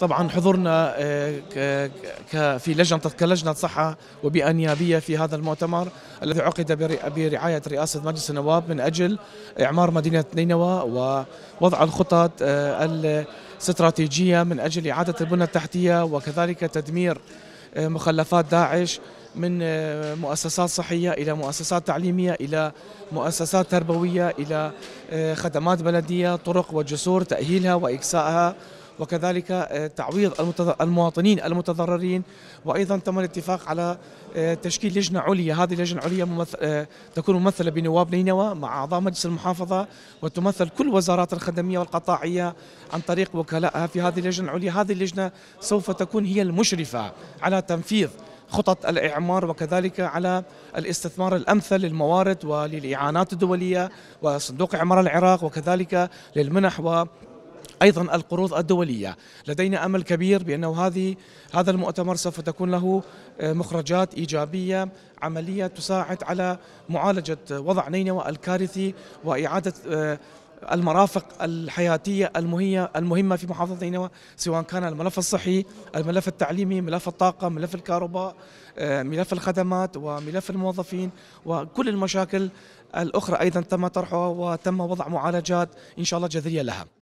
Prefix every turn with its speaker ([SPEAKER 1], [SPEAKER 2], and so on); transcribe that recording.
[SPEAKER 1] طبعا حضورنا آه، في لجنه كلجنه صحه وبيئه نيابيه في هذا المؤتمر الذي عقد برعايه رئاسه مجلس النواب من اجل اعمار مدينه نينوى ووضع الخطط آه، الاستراتيجيه من اجل اعاده البنى التحتيه وكذلك تدمير آه، مخلفات داعش من مؤسسات صحيه الى مؤسسات تعليميه الى مؤسسات تربويه الى خدمات بلديه طرق وجسور تاهيلها واكسائها وكذلك آه، تعويض المواطنين المتضررين وايضا تم الاتفاق على آه، تشكيل لجنه عليا هذه اللجنه العليا آه، تكون ممثله بنواب نينوى مع اعضاء مجلس المحافظه وتمثل كل وزارات الخدميه والقطاعيه عن طريق وكلائها في هذه اللجنه العليا هذه اللجنه سوف تكون هي المشرفه على تنفيذ خطط الاعمار وكذلك على الاستثمار الامثل للموارد وللاعانات الدوليه وصندوق اعمار العراق وكذلك للمنح و أيضا القروض الدولية لدينا أمل كبير بأنه هذه هذا المؤتمر سوف تكون له آه، مخرجات إيجابية عملية تساعد على معالجة وضع نينوى الكارثي وإعادة آه، المرافق الحياتية المهية المهمة في محافظة نينوى سواء كان الملف الصحي الملف التعليمي ملف الطاقة ملف الكهرباء آه، ملف الخدمات وملف الموظفين وكل المشاكل الأخرى أيضا تم طرحها وتم وضع معالجات إن شاء الله جذرية لها